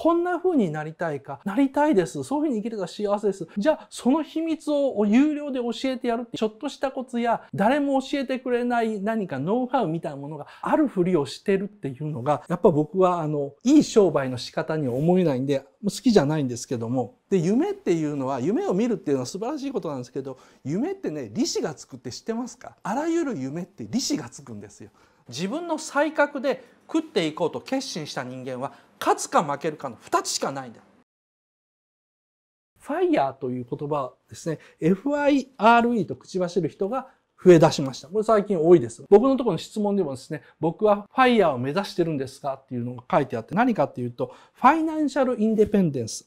こんな風になりたいか、なりたいです。そういう風に生きるが幸せです。じゃあ、その秘密を有料で教えてやるって、ちょっとしたコツや、誰も教えてくれない何かノウハウみたいなものがあるふりをしてるっていうのが、やっぱ僕は、あの、いい商売の仕方には思えないんで、好きじゃないんですけども、で夢っていうのは夢を見るっていうのは素晴らしいことなんですけど夢ってね利子がつくって知ってますかあらゆる夢って利子がつくんですよ自分の才覚で食っていこうと決心した人間は勝つか負けるかの2つしかないんだ。ファイヤーという言葉ですね、FIRE と口走る人が増え出しました。これ最近多いです。僕のところの質問でもですね、僕はファイヤーを目指してるんですかっていうのが書いてあって、何かっていうと、ファイナンシャルインデペンデンス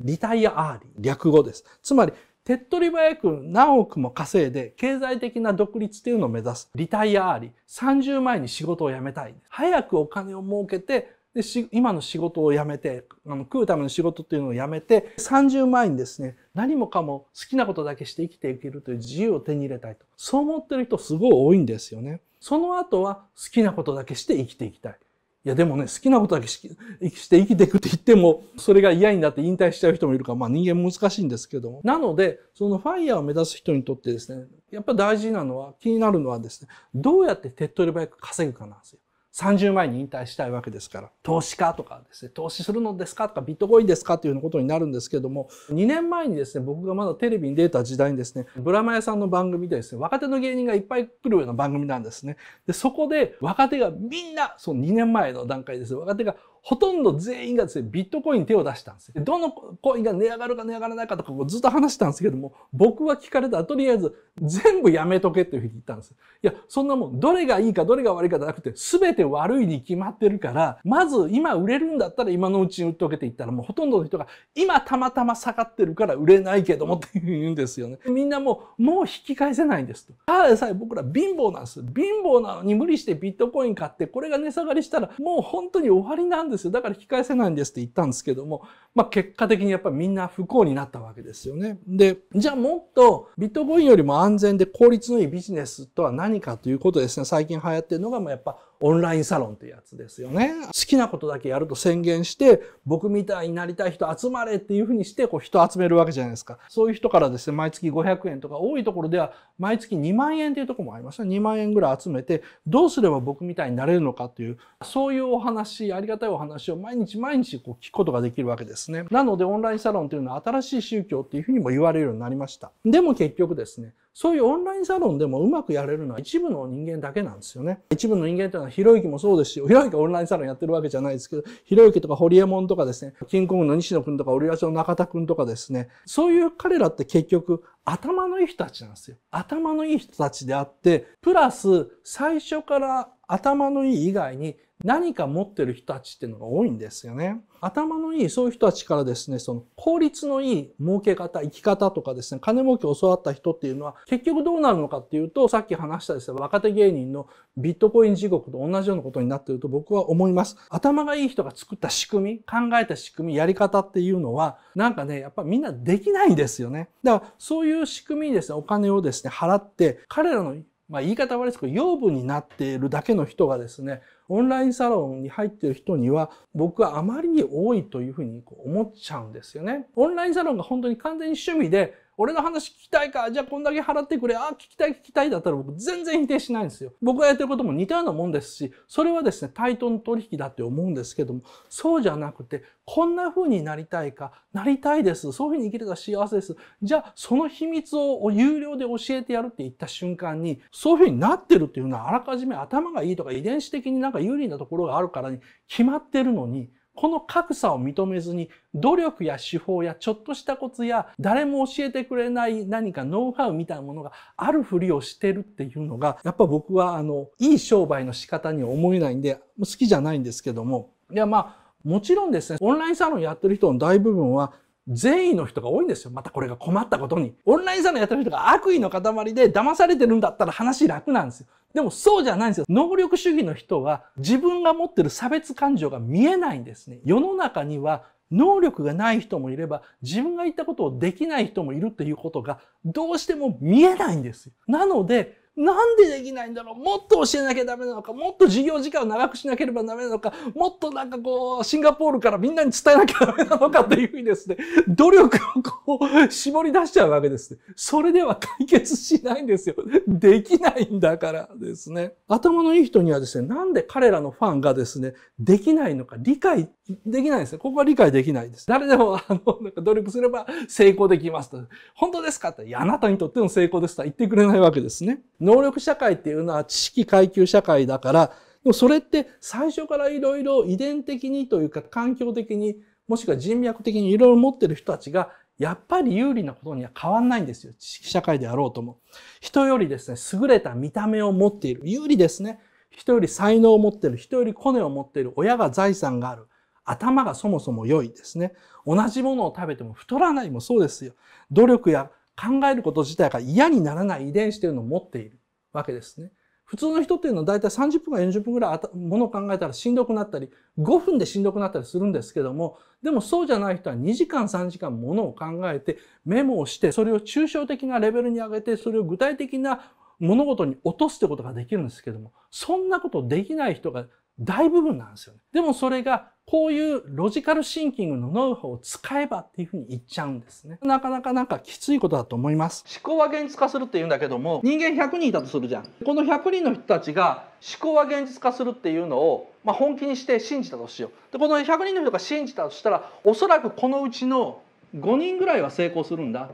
リタイアアーリー、略語です。つまり、手っ取り早く何億も稼いで経済的な独立というのを目指す。リタイアあり、30前に仕事を辞めたい。早くお金を儲けて、で今の仕事を辞めてあの食うための仕事っていうのを辞めて30万円ですね何もかも好きなことだけして生きていけるという自由を手に入れたいとそう思ってる人すごい多いんですよねその後は好きなことだけして生きていきたいいやでもね、好きなことだけして生きていくって言っても、それが嫌になって引退しちゃう人もいるから、まあ人間難しいんですけども。なので、そのファイヤーを目指す人にとってですね、やっぱ大事なのは、気になるのはですね、どうやって手っ取り早く稼ぐかなんですよ。30万円に引退したいわけですから投資家とかですね投資するのですかとかビットコインですかっていうようなことになるんですけども2年前にですね僕がまだテレビに出た時代にですねブラマヤさんの番組でですね若手の芸人がいっぱい来るような番組なんですねでそこで若手がみんなその2年前の段階です若手がほとんど全員がですね、ビットコインに手を出したんです。どのコインが値上がるか値上がらないかとかずっと話したんですけども、僕は聞かれたらとりあえず全部やめとけというふうに言ったんです。いや、そんなもん、どれがいいかどれが悪いかじゃなくて、すべて悪いに決まってるから、まず今売れるんだったら今のうちに売っとけって言ったらもうほとんどの人が今たまたま下がってるから売れないけどもって言うんですよね。みんなもう、もう引き返せないんですと。ただでさえ僕ら貧乏なんです。貧乏なのに無理してビットコイン買って、これが値下がりしたらもう本当に終わりなんです。ですよ。だから引き返せないんですって言ったんですけども、まあ結果的にやっぱりみんな不幸になったわけですよね。で、じゃあもっとビットコインよりも安全で効率のいいビジネスとは何かということですね。最近流行ってるのが、やっぱオンラインサロンってやつですよね。好きなことだけやると宣言して、僕みたいになりたい人集まれっていうふうにして、こう人集めるわけじゃないですか。そういう人からですね、毎月500円とか、多いところでは毎月2万円っていうとこもありました。2万円ぐらい集めて、どうすれば僕みたいになれるのかっていう、そういうお話、ありがたいお話を毎日毎日こう聞くことができるわけですね。なので、オンラインサロンっていうのは新しい宗教っていうふうにも言われるようになりました。でも結局ですね、そういうオンラインサロンでもうまくやれるのは一部の人間だけなんですよね。一部の人間というのは、ひろゆきもそうですし、ひろゆきオンラインサロンやってるわけじゃないですけど、ひろゆきとかホリエモンとかですね、キンコングの西野くんとか、オリラジの中田くんとかですね、そういう彼らって結局、頭のいい人たちなんですよ。頭のいい人たちであって、プラス、最初から頭のいい以外に、何か持ってる人たちっていうのが多いんですよね。頭のいいそういう人たちからですね、その効率のいい儲け方、生き方とかですね、金儲けを教わった人っていうのは結局どうなるのかっていうと、さっき話したですね、若手芸人のビットコイン地獄と同じようなことになっていると僕は思います。頭がいい人が作った仕組み、考えた仕組み、やり方っていうのは、なんかね、やっぱみんなできないんですよね。だからそういう仕組みにですね、お金をですね、払って、彼らのまあ、言い方悪いですけど、養分になっているだけの人がですね、オンラインサロンに入ってる人には僕はあまりに多いというふうにこう思っちゃうんですよね。オンラインサロンが本当に完全に趣味で俺の話聞きたいかじゃあこんだけ払ってくれあ聞きたい聞きたいだったら僕全然否定しないんですよ僕がやってることも似たようなもんですしそれはですね対等の取引だって思うんですけどもそうじゃなくてこんな風になりたいかなりたいですそういう風に生きれたら幸せですじゃあその秘密を有料で教えてやるって言った瞬間にそういう風になってるっていうのはあらかじめ頭がいいとか遺伝子的になんか有利なところがあるからに決まってるのにこの格差を認めずに、努力や手法やちょっとしたコツや、誰も教えてくれない何かノウハウみたいなものがあるふりをしてるっていうのが、やっぱ僕は、あの、いい商売の仕方には思えないんで、好きじゃないんですけども。いや、まあ、もちろんですね、オンラインサロンやってる人の大部分は、善意の人が多いんですよ。またこれが困ったことに。オンラインサロンやってる人が悪意の塊で騙されてるんだったら話楽なんですよ。でもそうじゃないんですよ。能力主義の人は自分が持ってる差別感情が見えないんですね。世の中には能力がない人もいれば自分が言ったことをできない人もいるっていうことがどうしても見えないんですよ。なのでなんでできないんだろうもっと教えなきゃダメなのかもっと授業時間を長くしなければダメなのかもっとなんかこうシンガポールからみんなに伝えなきゃダメなのかというふうにですね努力をこう絞り出しちゃうわけですね。それでは解決しないんですよ。できないんだからですね。頭のいい人にはですねなんで彼らのファンがですねできないのか理解できないですね。ここは理解できないです。誰でもあのなんか努力すれば成功できますと。本当ですかって、あなたにとっての成功ですとは言ってくれないわけですね。能力社会っていうのは知識階級社会だから、でもそれって最初からいろいろ遺伝的にというか環境的に、もしくは人脈的にいろいろ持ってる人たちが、やっぱり有利なことには変わんないんですよ。知識社会であろうとも。人よりですね、優れた見た目を持っている。有利ですね。人より才能を持っている。人よりコネを持っている。親が財産がある。頭がそもそも良いですね。同じものを食べても太らないもそうですよ。努力や考えること自体が嫌にならない遺伝子というのを持っているわけですね。普通の人っていうのは大体30分か40分ぐらいものを考えたらしんどくなったり、5分でしんどくなったりするんですけども、でもそうじゃない人は2時間3時間ものを考えてメモをして、それを抽象的なレベルに上げて、それを具体的な物事に落とすということができるんですけども、そんなことできない人が大部分なんですよね。でもそれがこういうロジカルシンキングのノウハウを使えばっていうふうに言っちゃうんですね。なかなかなんかきついことだと思います。思考は現実化するっていうんだけども、人間100人いたとするじゃん。この100人の人たちが思考は現実化するっていうのを、まあ、本気にして信じたとしよう。で、この100人の人が信じたとしたら、おそらくこのうちの5人ぐらいは成功するんだ。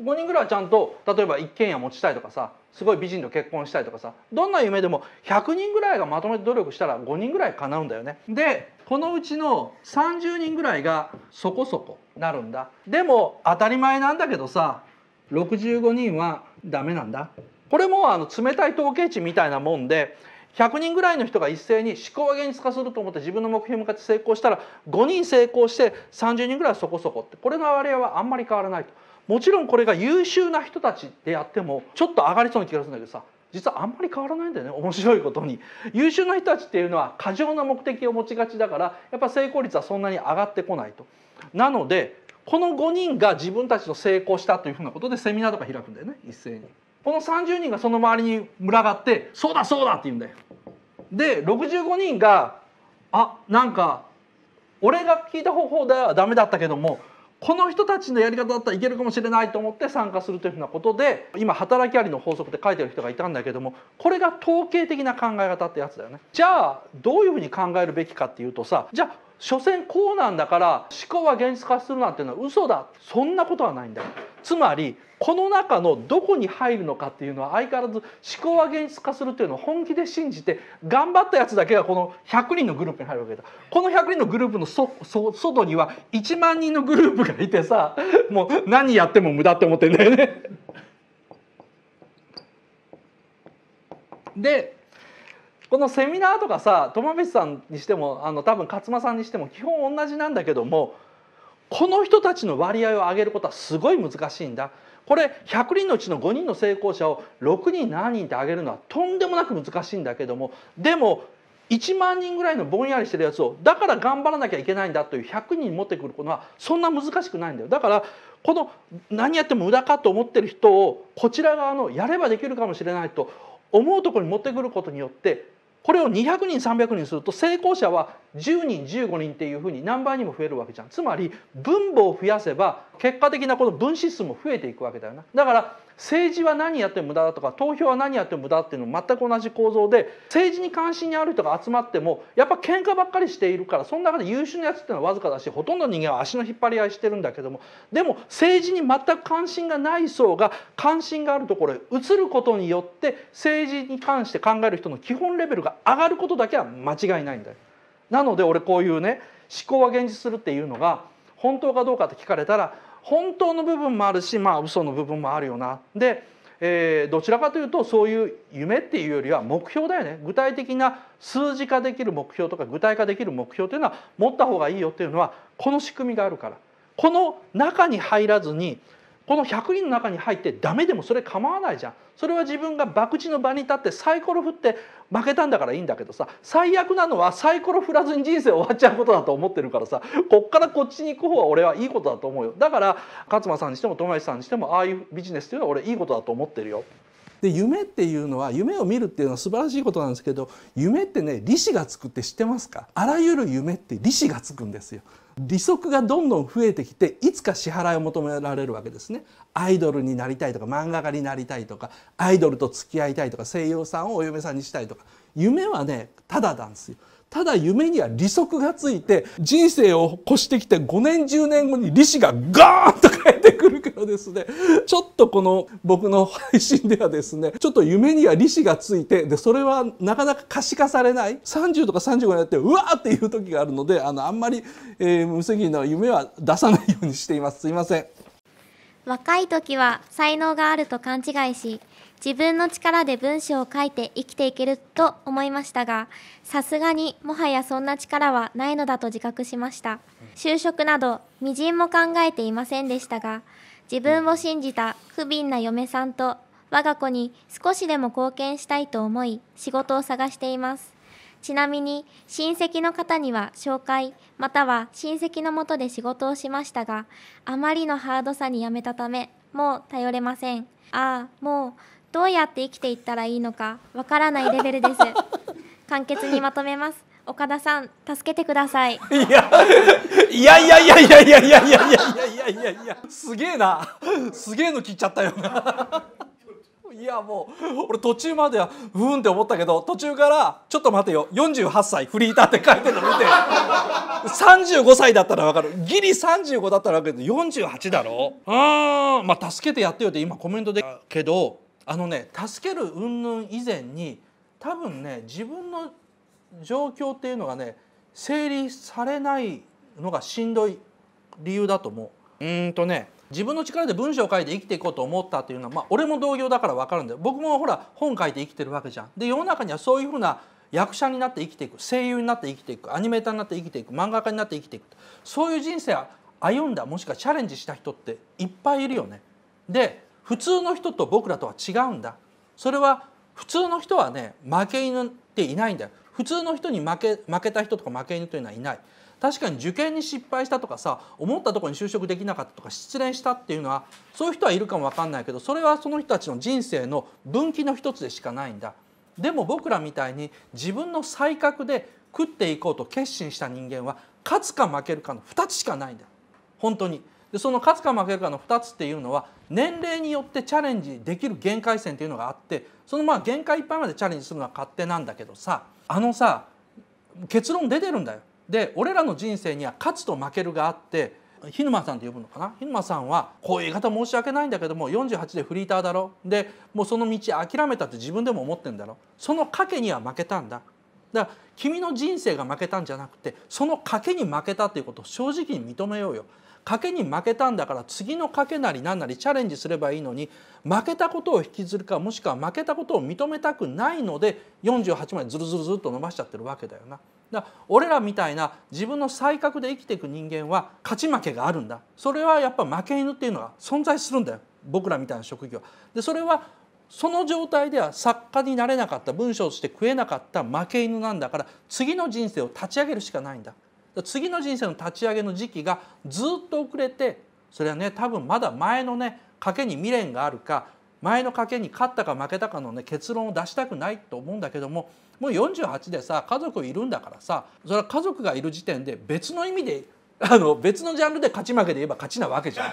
5人ぐらいはちゃんと例えば一軒家持ちたいとかさすごい美人と結婚したいとかさどんな夢でも100人ぐらいがまとめて努力したら5人ぐらい叶うんだよね。でこのうちの30人ぐらいがそこそこなるんだでも当たり前なんだけどさ65人はダメなんだこれもあの冷たい統計値みたいなもんで100人ぐらいの人が一斉に思考が現実化すると思って自分の目標に向かって成功したら5人成功して30人ぐらいそこそこってこれの割合はあんまり変わらないともちろんこれが優秀な人たちでやってもちょっと上がりそうな気がするんだけどさ実はあんまり変わらないんだよね面白いことに優秀な人たちっていうのは過剰な目的を持ちがちだからやっぱ成功率はそんなに上がってこないと。なのでこの5人が自分たちの成功したというふうなことでセミナーとか開くんだよね一斉に。この30人がその周りに群がって「そうだそうだ!」って言うんだよ。で65人が「あなんか俺が聞いた方法ではダメだったけどもこの人たちのやり方だったらいけるかもしれないと思って参加するというふうなことで今働きありの法則って書いてる人がいたんだけどもこれが統計的な考え方ってやつだよね。じゃあどういうふうに考えるべきかっていうとさじゃあ所詮こうなんだから思考は現実化するなんていうのは嘘だそんなことはないんだつまりこの中のどこに入るのかっていうのは相変わらず思考は現実化するっていうのを本気で信じて頑張ったやつだけがこの100人のグループに入るわけだこの100人のグループのそそ外には1万人のグループがいてさもう何やっても無駄って思ってんだよね。でこのセミナーとかさ友部さんにしてもあの多分勝間さんにしても基本同じなんだけどもこの人たちの割合を上げることはすごい難しいんだ。これ100人のうちの5人の成功者を6人7人って上げるのはとんでもなく難しいんだけどもでも1万人ぐらいのぼんやりしてるやつをだから頑張らなきゃいけないんだという100人持ってくることはそんな難しくないんだよだからこの何やっても無駄かと思ってる人をこちら側のやればできるかもしれないと思うところに持ってくることによってこれを200人300人すると成功者は10人15人っていうふうに何倍にも増えるわけじゃんつまり分母を増やせば結果的なこの分子数も増えていくわけだよなだから政治は何やっても無駄だとか投票は何やっても無駄っていうの全く同じ構造で政治に関心にある人が集まってもやっぱ喧嘩ばっかりしているからその中で優秀なやつっていうのはわずかだしほとんど人間は足の引っ張り合いしてるんだけどもでも政治に全く関心がない層が関心があるところへ移ることによって政治に関して考える人の基本レベルが上がることだけは間違いないんだよ。なので俺こういうね思考は現実するっていうのが本当かどうかって聞かれたら本当の部分もあるしまあ嘘の部分もあるよな。で、えー、どちらかというとそういう夢っていうよりは目標だよね具体的な数字化できる目標とか具体化できる目標というのは持った方がいいよっていうのはこの仕組みがあるからこの中に入らずにこの100人の中に入ってダメでもそれ構わないじゃんそれは自分が博打の場に立ってサイコロ振って負けたんだからいいんだけどさ最悪なのはサイコロ振らずに人生終わっちゃうことだと思ってるからさこっからこっちに行く方は俺はいいことだと思うよだから勝間さんにしても友達さんにしてもああいうビジネスっていうのは俺いいことだと思ってるよ。で夢っていうのは夢を見るっていうのは素晴らしいことなんですけど夢ってね利子がつくって知ってますかあらゆる夢って利子がつくんですよ。利息がどんどん増えてきていつか支払いを求められるわけですねアイドルになりたいとか漫画家になりたいとかアイドルと付き合いたいとか声優さんをお嫁さんにしたいとか夢はねただなんですよただ夢には利息がついて人生を越してきて5年10年後に利子がガーンと返ってくるからですね ちょっとこの僕の配信ではですね ちょっと夢には利子がついてでそれはなかなか可視化されない30とか35になってうわーっていう時があるのであのあんまり、えー、無責任な夢は出さないようにしていますすいません若い時は才能があると勘違いし自分の力で文章を書いて生きていけると思いましたがさすがにもはやそんな力はないのだと自覚しました就職などみじんも考えていませんでしたが自分を信じた不憫な嫁さんと我が子に少しでも貢献したいと思い仕事を探していますちなみに親戚の方には紹介または親戚のもとで仕事をしましたがあまりのハードさにやめたためもう頼れませんああもうどうやって生きていったらいいのかわからないレベルです 簡潔にまとめます岡田さん助けてください いやいやいやいやいやいやいやいやいやいやいやすげえなすげえの聞いちゃったよな いやもう俺途中まではうーんって思ったけど途中から「ちょっと待てよ48歳フリーター」って書いてるの見て35歳だったら分かるギリ35だったら分かるけど48だろうーまあ助けてやってよって今コメントでけどあのね助ける云々以前に多分ね自分の状況っていうのがね整理されないのがしんどい理由だと思う。うんとね自分の力で文章を書いて生きていこうと思ったというのは、まあ、俺も同業だから分かるんだよ僕もほら本書いて生きてるわけじゃん。で世の中にはそういうふうな役者になって生きていく声優になって生きていくアニメーターになって生きていく漫画家になって生きていくそういう人生歩んだもしくはチャレンジした人っていっぱいいるよね。で普通の人と僕らとは違うんだそれは普通の人はね負け犬っていないんだよ普通の人に負け負けた人とか負け犬というのはいない確かに受験に失敗したとかさ思ったところに就職できなかったとか失恋したっていうのはそういう人はいるかも分かんないけどそれはその人たちの人生の分岐の一つでしかないんだでも僕らみたいに自分の才覚で食っていこうと決心した人間は勝つか負けるかの2つしかないんだ本当に。でその勝つか負けるかの2つっていうのは年齢によってチャレンジできる限界線っていうのがあってそのまあ限界いっぱいまでチャレンジするのは勝手なんだけどさあのさ結論出てるんだよ。で俺らの人生には勝つと負けるがあって日沼さんって呼ぶのかな日沼さんはこういう言い方申し訳ないんだけども48でフリーターだろでもうその道諦めたって自分でも思ってんだろその賭けには負けたんだだから君の人生が負けたんじゃなくてその賭けに負けたっていうことを正直に認めようよ賭けに負けたんだから次の賭けなり何なりチャレンジすればいいのに負けたことを引きずるかもしくは負けたことを認めたくないので48までずるずるずっと伸ばしちゃってるわけだよな。だら俺らみたいな自分の才覚で生きていく人間は勝ち負けがあるんだそれはやっぱ負け犬っていうのは存在するんだよ僕らみたいな職業でそれはその状態では作家になれなかった文章として食えなかった負け犬なんだから次の人生を立ち上げるしかないんだ次の人生の立ち上げの時期がずっと遅れてそれはね多分まだ前のね賭けに未練があるか前の賭けに勝ったか負けたかのね結論を出したくないと思うんだけどももう48でさ家族いるんだからさそれは家族がいる時点で別の意味であの別のジャンルで勝ち負けで言えば勝ちなわけじゃん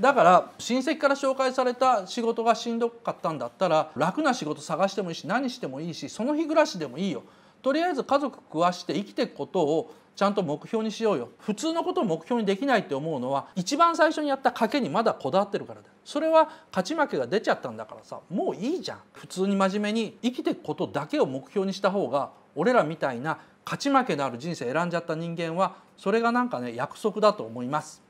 だから親戚から紹介された仕事がしんどかったんだったら楽な仕事探してもいいし何してもいいしその日暮らしでもいいよとりあえず家族食わして生きていくことをちゃんと目標にしようよ普通のことを目標にできないって思うのは一番最初にやった賭けにまだこだわってるからだそれは勝ち負けが出ちゃったんだからさもういいじゃん普通に真面目に生きていくことだけを目標にした方が俺らみたいな勝ち負けのある人生選んじゃった人間はそれがなんかね約束だと思います。